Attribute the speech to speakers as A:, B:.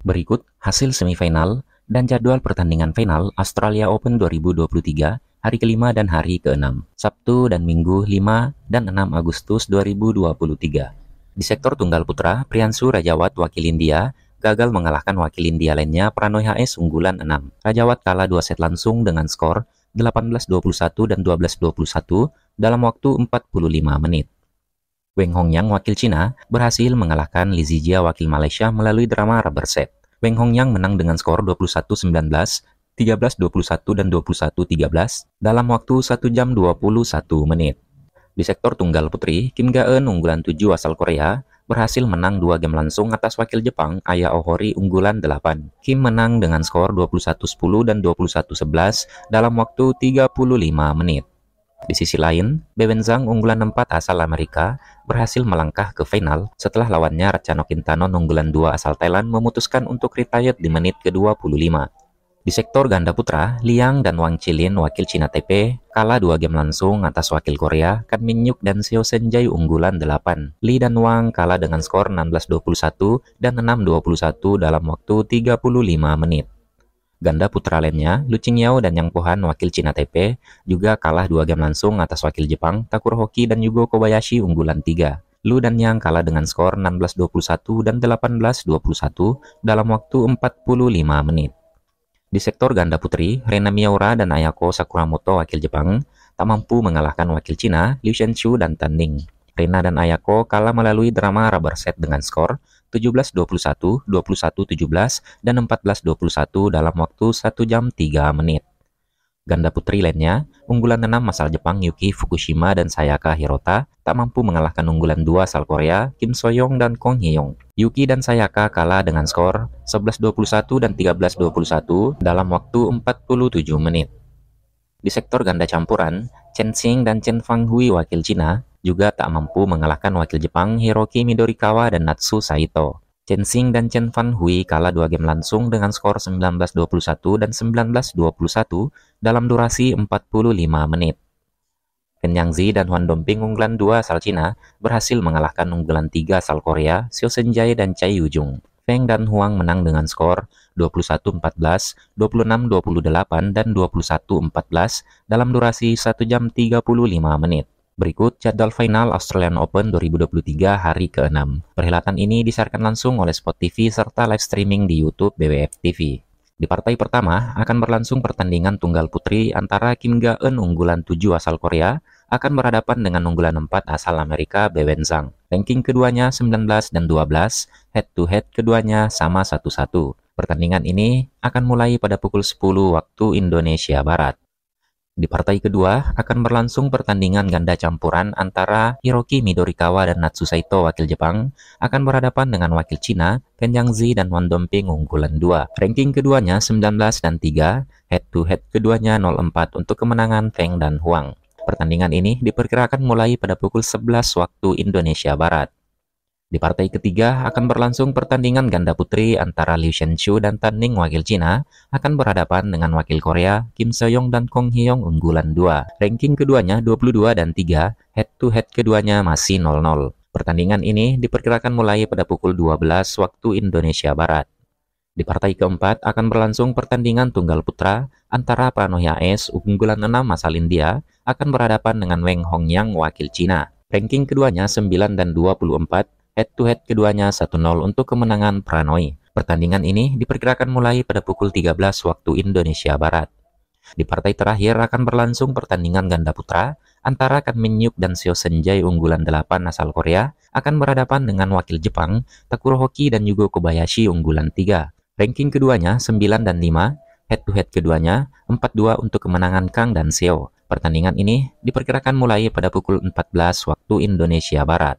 A: Berikut hasil semifinal dan jadwal pertandingan final Australia Open 2023 hari kelima dan hari keenam, Sabtu dan Minggu 5 dan 6 Agustus 2023. Di sektor tunggal putra, Priyansu Rajawat wakil India gagal mengalahkan wakil India lainnya Pranoy HS unggulan 6. Rajawat kalah 2 set langsung dengan skor 18-21 dan 12-21 dalam waktu 45 menit. Weng Hongyang wakil Cina berhasil mengalahkan Li Zijia wakil Malaysia melalui drama rubber set. Weng Hongyang menang dengan skor 21-19, 13-21 dan 21-13 dalam waktu 1 jam 21 menit. Di sektor tunggal putri, Kim Ga-eun unggulan 7 asal Korea berhasil menang dua game langsung atas wakil Jepang Aya Ohori unggulan 8. Kim menang dengan skor 21-10 dan 21-11 dalam waktu 35 menit. Di sisi lain, Beben Zhang unggulan 4 asal Amerika berhasil melangkah ke final setelah lawannya Ratchanok Intanon unggulan 2 asal Thailand memutuskan untuk retired di menit ke-25. Di sektor ganda putra, Liang dan Wang Chilin wakil Cina TP kalah dua game langsung atas wakil Korea Kan Min Yuk dan Seo Senjai unggulan 8. Li dan Wang kalah dengan skor 16-21 dan 6-21 dalam waktu 35 menit. Ganda putra lainnya, Lu Qingyao dan Yang Pohan wakil Cina TP, juga kalah dua game langsung atas wakil Jepang, Takuro Hoki dan Yugo Kobayashi unggulan 3. Lu dan Yang kalah dengan skor 16-21 dan 18-21 dalam waktu 45 menit. Di sektor ganda putri, Rena Miura dan Ayako Sakuramoto wakil Jepang tak mampu mengalahkan wakil Cina Liu Shenshu dan Tan Ning. Rena dan Ayako kalah melalui drama rubber set dengan skor 17 21, 17, dan 14 21 dalam waktu 1 jam 3 menit. Ganda putri lainnya, unggulan 6 asal Jepang Yuki Fukushima dan Sayaka Hirota tak mampu mengalahkan unggulan 2 asal Korea Kim Soyoung dan Kong Hyeong. Yuki dan Sayaka kalah dengan skor 11-21 dan 13-21 dalam waktu 47 menit. Di sektor ganda campuran, Chen Xing dan Chen Fanghui wakil Cina juga tak mampu mengalahkan wakil Jepang Hiroki Midorikawa dan Natsu Saito. Chen Xing dan Chen Fan Hui kalah dua game langsung dengan skor 19-21 dan 19-21 dalam durasi 45 menit. Ken Zi dan Huan Dongping unggulan 2 asal Cina berhasil mengalahkan unggulan 3 asal Korea, Seo Senjai dan Chai Yujung. Feng dan Huang menang dengan skor 21-14, 26-28, dan 21-14 dalam durasi 1 jam 35 menit. Berikut jadwal final Australian Open 2023 hari ke-6. Perhelatan ini disiarkan langsung oleh Spot TV serta live streaming di YouTube BWF TV. Di partai pertama akan berlangsung pertandingan tunggal putri antara Kim Ga Eun unggulan 7 asal Korea akan berhadapan dengan unggulan 4 asal Amerika Bewen Zhang. Ranking keduanya 19 dan 12, head to head keduanya sama 1-1. Pertandingan ini akan mulai pada pukul 10 waktu Indonesia Barat. Di partai kedua, akan berlangsung pertandingan ganda campuran antara Hiroki Midorikawa dan Natsu Saito wakil Jepang akan berhadapan dengan wakil Cina, Ken Yangzi dan Wan Domping unggulan 2. Ranking keduanya 19 dan 3, head-to-head keduanya 04 untuk kemenangan Feng dan Huang. Pertandingan ini diperkirakan mulai pada pukul 11 waktu Indonesia Barat. Di partai ketiga akan berlangsung pertandingan ganda putri antara Liu Shenshu dan Tan Ning wakil Cina akan berhadapan dengan wakil Korea Kim Seong dan Kong Hyung unggulan 2. Ranking keduanya 22 dan 3, head to head keduanya masih 0-0. Pertandingan ini diperkirakan mulai pada pukul 12 waktu Indonesia Barat. Di partai keempat akan berlangsung pertandingan tunggal putra antara Pranoya S unggulan 6 asal India akan berhadapan dengan Weng Hongyang wakil Cina. Ranking keduanya 9 dan 24, head to head keduanya 1-0 untuk kemenangan Pranoy. Pertandingan ini diperkirakan mulai pada pukul 13 waktu Indonesia Barat. Di partai terakhir akan berlangsung pertandingan ganda putra antara Kan Minyuk dan Seo Senjai unggulan 8 asal Korea akan berhadapan dengan wakil Jepang Takuro Hoki dan Yugo Kobayashi unggulan 3. Ranking keduanya 9 dan 5, head to head keduanya 4-2 untuk kemenangan Kang dan Seo. Pertandingan ini diperkirakan mulai pada pukul 14 waktu Indonesia Barat.